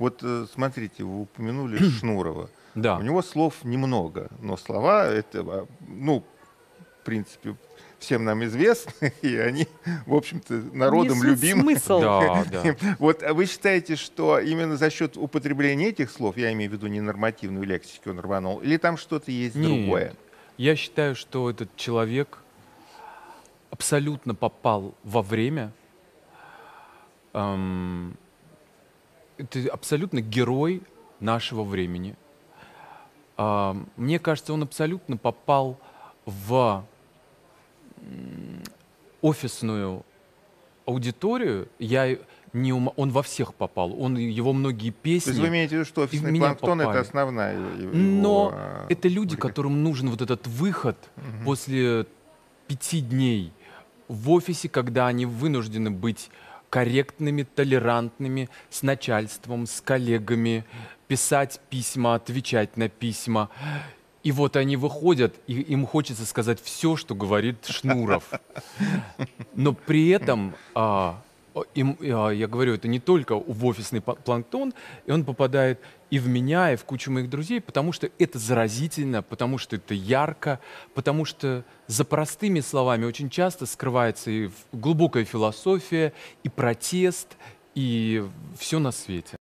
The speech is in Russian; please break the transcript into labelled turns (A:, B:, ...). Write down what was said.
A: Вот э, смотрите, вы упомянули Шнурова. Да. У него слов немного, но слова это, а, ну, в принципе, всем нам известны, и они, в общем-то, народом любимы. Смысл. Да, да. Вот а вы считаете, что именно за счет употребления этих слов, я имею в виду не нормативную лексику он рванул, или там что-то есть Нет. другое?
B: Я считаю, что этот человек абсолютно попал во время. Эм, ты абсолютно герой нашего времени. А, мне кажется, он абсолютно попал в офисную аудиторию. Я не ум... он во всех попал. Он его многие песни. То есть вы имеете в виду, что офисный планктон попали. это основная.
A: Его... Но
B: это люди, которым нужен вот этот выход угу. после пяти дней в офисе, когда они вынуждены быть корректными, толерантными с начальством, с коллегами, писать письма, отвечать на письма. И вот они выходят, и им хочется сказать все, что говорит Шнуров. Но при этом а, и, а, я говорю, это не только в офисный планктон, и он попадает и в меня, и в кучу моих друзей, потому что это заразительно, потому что это ярко, потому что за простыми словами очень часто скрывается и глубокая философия, и протест, и все на свете.